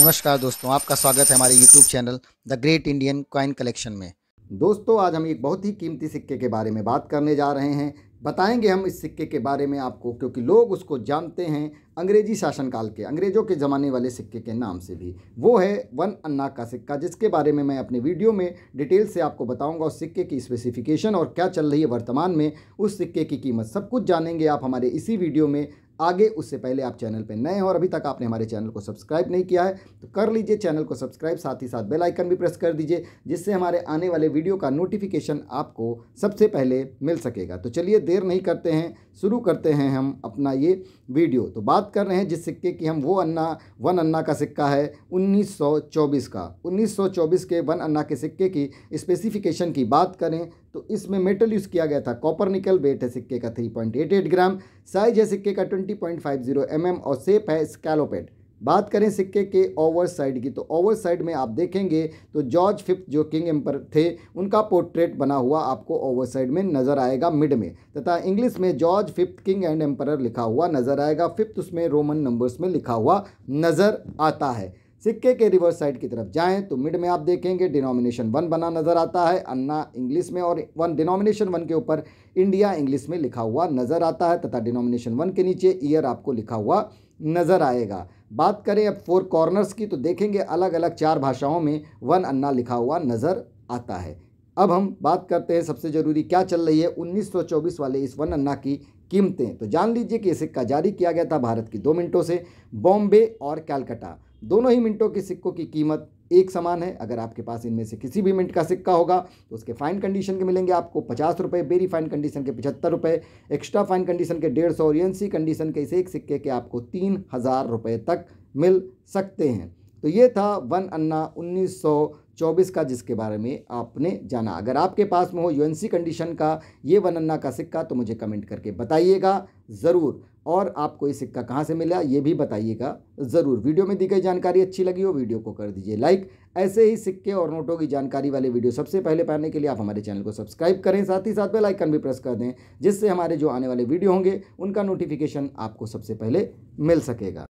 नमस्कार दोस्तों आपका स्वागत है हमारे YouTube channel the great Indian coin collection में दोस्तों आज हम एक बहुत ही कीमती सिक्के के बारे में बात करने जा रहे हैं बताएंगे हम इस सिक्के के बारे में आपको क्योंकि लोग उसको जानते हैं अंग्रेजी शासनकाल के अंग्रेज़ों के ज़माने वाले सिक्के के नाम से भी वो है वन अन्ना का सिक्का जिसके बारे में मैं अपने वीडियो में डिटेल से आपको बताऊंगा उस सिक्के की स्पेसिफिकेशन और क्या चल रही है वर्तमान में उस सिक्के की कीमत सब कुछ जानेंगे आप हमारे इसी वीडियो में आगे उससे पहले आप चैनल पर नए हो और अभी तक आपने हमारे चैनल को सब्सक्राइब नहीं किया है तो कर लीजिए चैनल को सब्सक्राइब साथ ही साथ बेल आइकन भी प्रेस कर दीजिए जिससे हमारे आने वाले वीडियो का नोटिफिकेशन आपको सबसे पहले मिल सकेगा तो चलिए देर नहीं करते हैं शुरू करते हैं हम अपना ये वीडियो तो बात कर रहे हैं जिस सिक्के की हम वो अन्ना वन अन्ना का सिक्का है 1924 का 1924 के वन अन्ना के सिक्के की स्पेसिफिकेशन की बात करें तो इसमें मेटल यूज़ किया गया था कॉपर निकल वेट है सिक्के का 3.88 ग्राम साइज है सिक्के का 20.50 mm और सेप है स्कैलोपेड बात करें सिक्के के ओवर साइड की तो ओवर साइड में आप देखेंगे तो जॉर्ज फिफ्थ जो किंग एम्पर थे उनका पोर्ट्रेट बना हुआ आपको ओवर साइड में नज़र आएगा मिड में तथा इंग्लिश में George fifth king and emperor लिखा हुआ नज़र आएगा फिफ्थ उसमें रोमन नंबर्स में लिखा हुआ नज़र आता है सिक्के के रिवर्स साइड की तरफ जाएं तो मिड में आप देखेंगे डिनोमिनेशन वन बना नज़र आता है अन्ना इंग्लिश में और वन डिनोमिनेशन वन के ऊपर इंडिया इंग्लिश में लिखा हुआ नज़र आता है तथा डिनोमिनेशन वन के नीचे ईयर आपको लिखा हुआ नज़र आएगा बात करें अब फोर कॉर्नर्स की तो देखेंगे अलग अलग चार भाषाओं में वन अन्ना लिखा हुआ नज़र आता है अब हम बात करते हैं सबसे ज़रूरी क्या चल रही है 1924 वाले इस वन अन्ना की कीमतें तो जान लीजिए कि ये सिक्का जारी किया गया था भारत की दो मिनटों से बॉम्बे और कैलकाटा दोनों ही मिनटों के सिक्कों की कीमत एक समान है अगर आपके पास इनमें से किसी भी मिनट का सिक्का होगा तो उसके फाइन कंडीशन के मिलेंगे आपको पचास रुपये बेरी फाइन कंडीशन के पचहत्तर रुपये एक्स्ट्रा फाइन कंडीशन के डेढ़ सौ और एनसी कंडीशन के इस एक सिक्के के आपको तीन हज़ार रुपये तक मिल सकते हैं तो ये था वन अन्ना उन्नीस सौ चौबीस का जिसके बारे में आपने जाना अगर आपके पास में हो यूएनसी कंडीशन का ये वनन्ना का सिक्का तो मुझे कमेंट करके बताइएगा ज़रूर और आपको ये सिक्का कहाँ से मिला ये भी बताइएगा ज़रूर वीडियो में दी गई जानकारी अच्छी लगी हो वीडियो को कर दीजिए लाइक ऐसे ही सिक्के और नोटों की जानकारी वाले वीडियो सबसे पहले पाने के लिए आप हमारे चैनल को सब्सक्राइब करें साथ ही साथ बेल आइकन भी प्रेस कर दें जिससे हमारे जो आने वाले वीडियो होंगे उनका नोटिफिकेशन आपको सबसे पहले मिल सकेगा